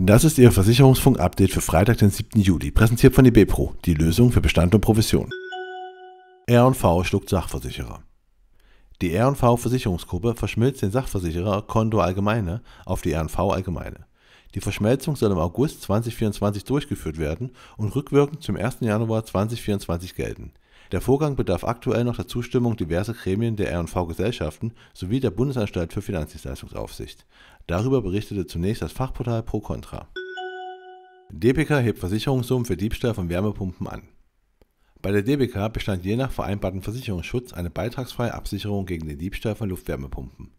Das ist Ihr Versicherungsfunk-Update für Freitag, den 7. Juli, präsentiert von IB die Lösung für Bestand und Provision. R&V schluckt Sachversicherer. Die R&V Versicherungsgruppe verschmilzt den Sachversicherer Kondo Allgemeine auf die R&V Allgemeine. Die Verschmelzung soll im August 2024 durchgeführt werden und rückwirkend zum 1. Januar 2024 gelten. Der Vorgang bedarf aktuell noch der Zustimmung diverser Gremien der R+V-Gesellschaften sowie der Bundesanstalt für Finanzdienstleistungsaufsicht. Darüber berichtete zunächst das Fachportal ProContra. DPK hebt Versicherungssummen für Diebstahl von Wärmepumpen an. Bei der DBK bestand je nach vereinbarten Versicherungsschutz eine beitragsfreie Absicherung gegen den Diebstahl von Luftwärmepumpen.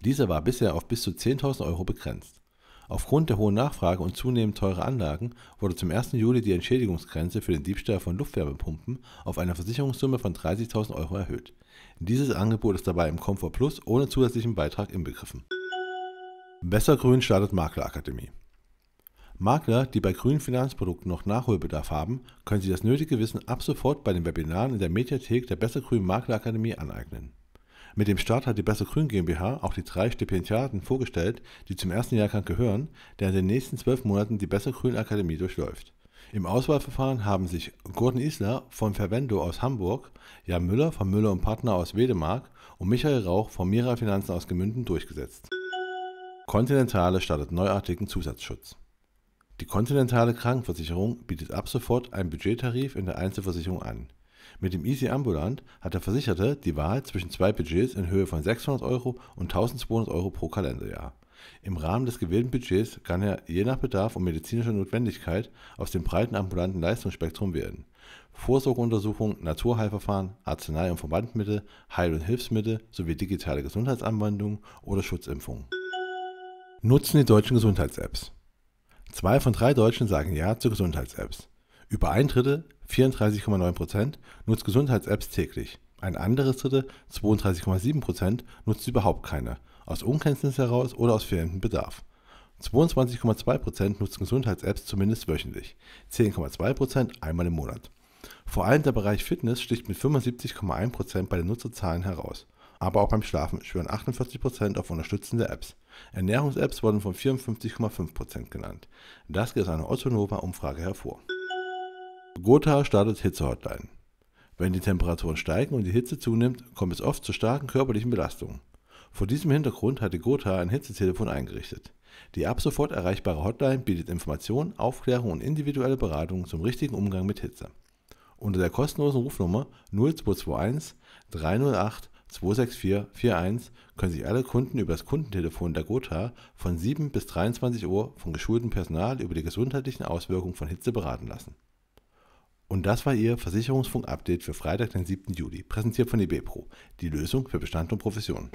Diese war bisher auf bis zu 10.000 Euro begrenzt. Aufgrund der hohen Nachfrage und zunehmend teurer Anlagen wurde zum 1. Juli die Entschädigungsgrenze für den Diebstahl von Luftwärmepumpen auf eine Versicherungssumme von 30.000 Euro erhöht. Dieses Angebot ist dabei im Komfort Plus ohne zusätzlichen Beitrag inbegriffen. Bessergrün startet Maklerakademie. Makler, die bei grünen Finanzprodukten noch Nachholbedarf haben, können sich das nötige Wissen ab sofort bei den Webinaren in der Mediathek der Bessergrün Maklerakademie aneignen. Mit dem Start hat die Bessere Grün GmbH auch die drei Stipendiaten vorgestellt, die zum ersten Jahrgang gehören, der in den nächsten zwölf Monaten die Bessere Grün Akademie durchläuft. Im Auswahlverfahren haben sich Gordon Isler von Verwendo aus Hamburg, Jan Müller von Müller und Partner aus Wedemark und Michael Rauch von Mira Finanzen aus Gemünden durchgesetzt. Kontinentale startet neuartigen Zusatzschutz. Die Kontinentale Krankenversicherung bietet ab sofort einen Budgettarif in der Einzelversicherung an. Mit dem Easy Ambulant hat der Versicherte die Wahl zwischen zwei Budgets in Höhe von 600 Euro und 1200 Euro pro Kalenderjahr. Im Rahmen des gewählten Budgets kann er je nach Bedarf und medizinischer Notwendigkeit aus dem breiten ambulanten Leistungsspektrum wählen. Vorsorgeuntersuchungen, Naturheilverfahren, Arznei- und Verbandmittel, Heil- und Hilfsmittel sowie digitale Gesundheitsanwendungen oder Schutzimpfungen. Nutzen die deutschen Gesundheits-Apps. Zwei von drei Deutschen sagen Ja zu Gesundheits-Apps. Über ein Drittel, 34,9% nutzt Gesundheits-Apps täglich. Ein anderes Drittel, 32,7%, nutzt überhaupt keine, aus Unkenntnis heraus oder aus fehlendem Bedarf. 22,2% nutzen Gesundheits-Apps zumindest wöchentlich, 10,2% einmal im Monat. Vor allem der Bereich Fitness sticht mit 75,1% bei den Nutzerzahlen heraus. Aber auch beim Schlafen schwören 48% auf unterstützende Apps. Ernährungs-Apps wurden von 54,5% genannt. Das geht aus einer Otto Nova Umfrage hervor. Gotha startet Hitzehotline. Wenn die Temperaturen steigen und die Hitze zunimmt, kommt es oft zu starken körperlichen Belastungen. Vor diesem Hintergrund hat die Gotha ein Hitzetelefon eingerichtet. Die ab sofort erreichbare Hotline bietet Informationen, Aufklärung und individuelle Beratung zum richtigen Umgang mit Hitze. Unter der kostenlosen Rufnummer 0221 308 26441 können sich alle Kunden über das Kundentelefon der Gotha von 7 bis 23 Uhr von geschultem Personal über die gesundheitlichen Auswirkungen von Hitze beraten lassen. Und das war Ihr Versicherungsfunk-Update für Freitag, den 7. Juli, präsentiert von Pro, die Lösung für Bestand und Profession.